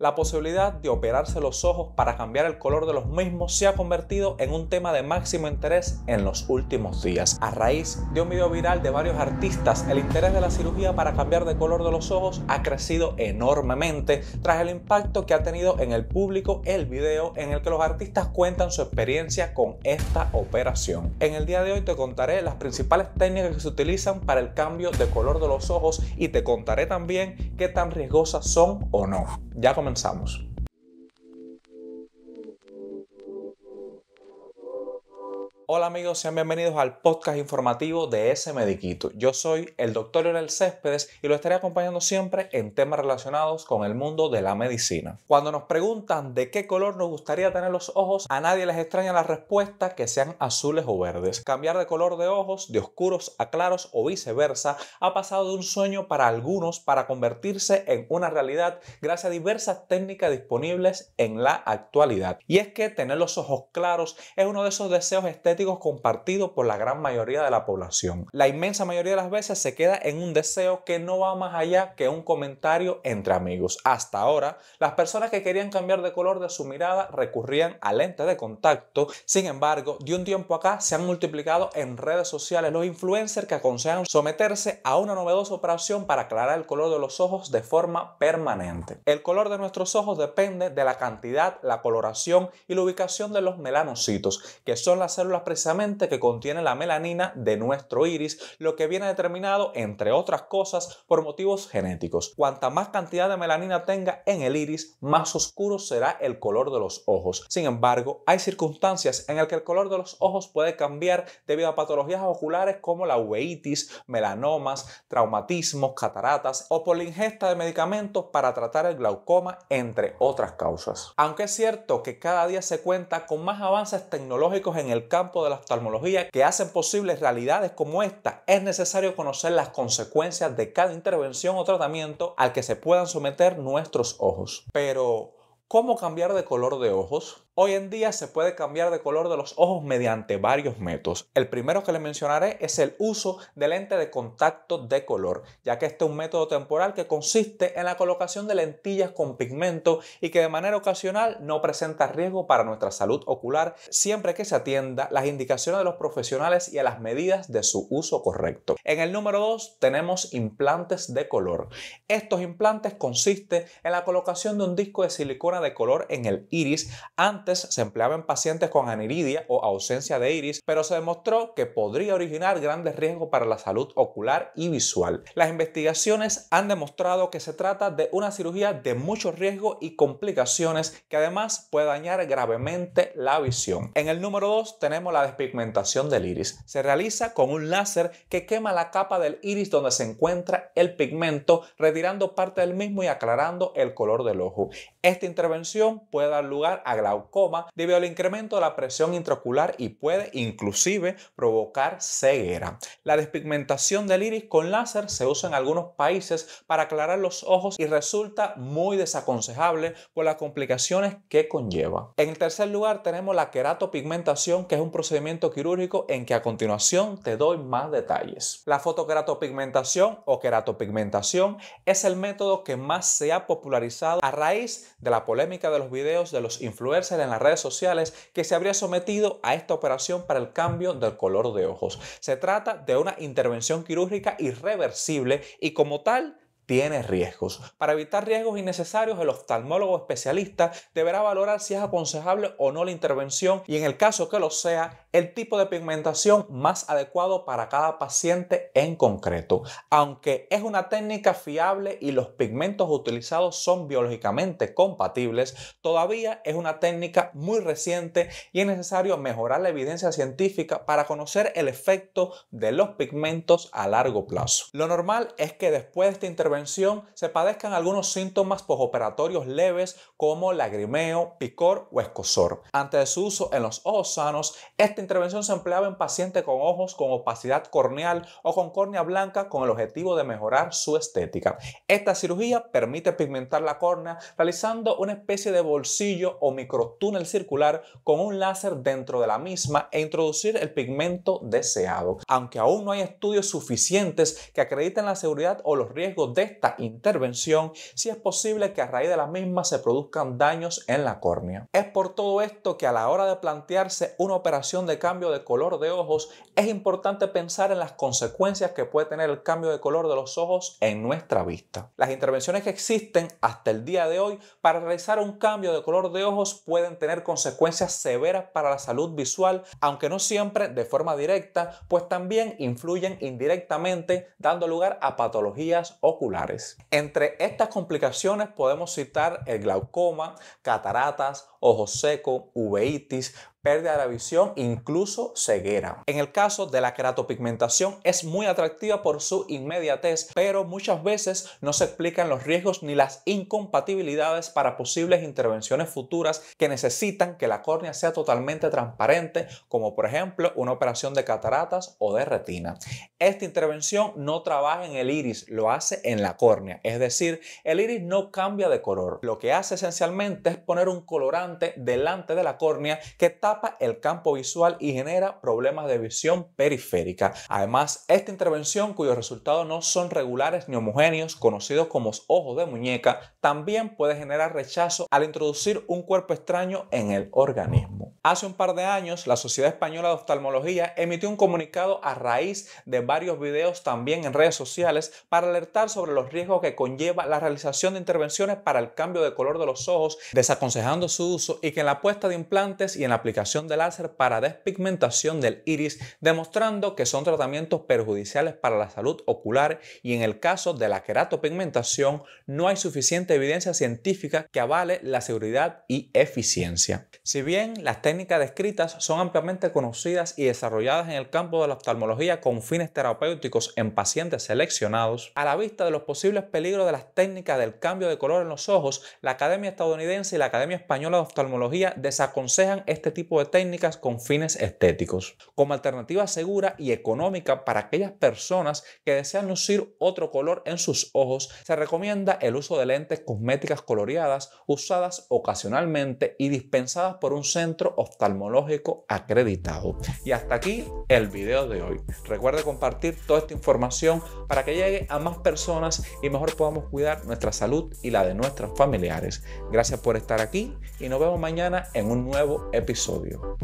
La posibilidad de operarse los ojos para cambiar el color de los mismos se ha convertido en un tema de máximo interés en los últimos días. A raíz de un video viral de varios artistas, el interés de la cirugía para cambiar de color de los ojos ha crecido enormemente tras el impacto que ha tenido en el público el video en el que los artistas cuentan su experiencia con esta operación. En el día de hoy te contaré las principales técnicas que se utilizan para el cambio de color de los ojos y te contaré también qué tan riesgosas son o no. Ya comenzamos. Hola amigos, sean bienvenidos al podcast informativo de Ese Mediquito. Yo soy el doctor Leonel Céspedes y lo estaré acompañando siempre en temas relacionados con el mundo de la medicina. Cuando nos preguntan de qué color nos gustaría tener los ojos, a nadie les extraña la respuesta que sean azules o verdes. Cambiar de color de ojos, de oscuros a claros o viceversa, ha pasado de un sueño para algunos para convertirse en una realidad gracias a diversas técnicas disponibles en la actualidad. Y es que tener los ojos claros es uno de esos deseos estéticos compartidos por la gran mayoría de la población. La inmensa mayoría de las veces se queda en un deseo que no va más allá que un comentario entre amigos. Hasta ahora, las personas que querían cambiar de color de su mirada recurrían a lentes de contacto. Sin embargo, de un tiempo acá se han multiplicado en redes sociales los influencers que aconsejan someterse a una novedosa operación para aclarar el color de los ojos de forma permanente. El color de nuestros ojos depende de la cantidad, la coloración y la ubicación de los melanocitos, que son las células precisamente que contiene la melanina de nuestro iris, lo que viene determinado, entre otras cosas, por motivos genéticos. Cuanta más cantidad de melanina tenga en el iris, más oscuro será el color de los ojos. Sin embargo, hay circunstancias en las que el color de los ojos puede cambiar debido a patologías oculares como la uveitis, melanomas, traumatismos, cataratas o por la ingesta de medicamentos para tratar el glaucoma, entre otras causas. Aunque es cierto que cada día se cuenta con más avances tecnológicos en el campo de la oftalmología que hacen posibles realidades como esta, es necesario conocer las consecuencias de cada intervención o tratamiento al que se puedan someter nuestros ojos. Pero, ¿cómo cambiar de color de ojos? Hoy en día se puede cambiar de color de los ojos mediante varios métodos. El primero que le mencionaré es el uso de lente de contacto de color, ya que este es un método temporal que consiste en la colocación de lentillas con pigmento y que de manera ocasional no presenta riesgo para nuestra salud ocular siempre que se atienda las indicaciones de los profesionales y a las medidas de su uso correcto. En el número 2 tenemos implantes de color. Estos implantes consisten en la colocación de un disco de silicona de color en el iris se empleaba en pacientes con aniridia o ausencia de iris, pero se demostró que podría originar grandes riesgos para la salud ocular y visual. Las investigaciones han demostrado que se trata de una cirugía de mucho riesgo y complicaciones que además puede dañar gravemente la visión. En el número 2 tenemos la despigmentación del iris. Se realiza con un láser que quema la capa del iris donde se encuentra el pigmento, retirando parte del mismo y aclarando el color del ojo. Esta intervención puede dar lugar a glaucoma debido al incremento de la presión intraocular y puede inclusive provocar ceguera. La despigmentación del iris con láser se usa en algunos países para aclarar los ojos y resulta muy desaconsejable por las complicaciones que conlleva. En tercer lugar tenemos la queratopigmentación, que es un procedimiento quirúrgico en que a continuación te doy más detalles. La fotokeratopigmentación o queratopigmentación es el método que más se ha popularizado a raíz de la polémica de los videos de los influencers en las redes sociales que se habría sometido a esta operación para el cambio del color de ojos. Se trata de una intervención quirúrgica irreversible y como tal tiene riesgos. Para evitar riesgos innecesarios, el oftalmólogo especialista deberá valorar si es aconsejable o no la intervención y en el caso que lo sea, el tipo de pigmentación más adecuado para cada paciente en concreto. Aunque es una técnica fiable y los pigmentos utilizados son biológicamente compatibles, todavía es una técnica muy reciente y es necesario mejorar la evidencia científica para conocer el efecto de los pigmentos a largo plazo. Lo normal es que después de esta intervención se padezcan algunos síntomas posoperatorios leves como lagrimeo, picor o escosor. de su uso en los ojos sanos, esta intervención se empleaba en pacientes con ojos con opacidad corneal o con córnea blanca con el objetivo de mejorar su estética. Esta cirugía permite pigmentar la córnea realizando una especie de bolsillo o microtúnel circular con un láser dentro de la misma e introducir el pigmento deseado. Aunque aún no hay estudios suficientes que acrediten la seguridad o los riesgos de esta intervención si es posible que a raíz de la misma se produzcan daños en la córnea. Es por todo esto que a la hora de plantearse una operación de cambio de color de ojos es importante pensar en las consecuencias que puede tener el cambio de color de los ojos en nuestra vista. Las intervenciones que existen hasta el día de hoy para realizar un cambio de color de ojos pueden tener consecuencias severas para la salud visual, aunque no siempre de forma directa, pues también influyen indirectamente dando lugar a patologías oculares. Entre estas complicaciones podemos citar el glaucoma, cataratas, ojo seco, uveitis, pérdida de la visión, incluso ceguera. En el caso de la queratopigmentación es muy atractiva por su inmediatez, pero muchas veces no se explican los riesgos ni las incompatibilidades para posibles intervenciones futuras que necesitan que la córnea sea totalmente transparente, como por ejemplo una operación de cataratas o de retina. Esta intervención no trabaja en el iris, lo hace en la córnea, es decir, el iris no cambia de color. Lo que hace esencialmente es poner un colorante delante de la córnea que está el campo visual y genera problemas de visión periférica. Además, esta intervención cuyos resultados no son regulares ni homogéneos, conocidos como ojos de muñeca, también puede generar rechazo al introducir un cuerpo extraño en el organismo. Hace un par de años, la Sociedad Española de Oftalmología emitió un comunicado a raíz de varios videos también en redes sociales para alertar sobre los riesgos que conlleva la realización de intervenciones para el cambio de color de los ojos, desaconsejando su uso y que en la puesta de implantes y en la aplicación de láser para despigmentación del iris, demostrando que son tratamientos perjudiciales para la salud ocular y en el caso de la queratopigmentación no hay suficiente evidencia científica que avale la seguridad y eficiencia. Si bien las técnicas descritas son ampliamente conocidas y desarrolladas en el campo de la oftalmología con fines terapéuticos en pacientes seleccionados. A la vista de los posibles peligros de las técnicas del cambio de color en los ojos, la Academia Estadounidense y la Academia Española de Oftalmología desaconsejan este tipo de técnicas con fines estéticos, como alternativa segura y económica para aquellas personas que desean lucir otro color en sus ojos, se recomienda el uso de lentes cosméticas coloreadas usadas ocasionalmente y dispensadas por un centro o oftalmológico acreditado. Y hasta aquí el video de hoy. Recuerde compartir toda esta información para que llegue a más personas y mejor podamos cuidar nuestra salud y la de nuestros familiares. Gracias por estar aquí y nos vemos mañana en un nuevo episodio.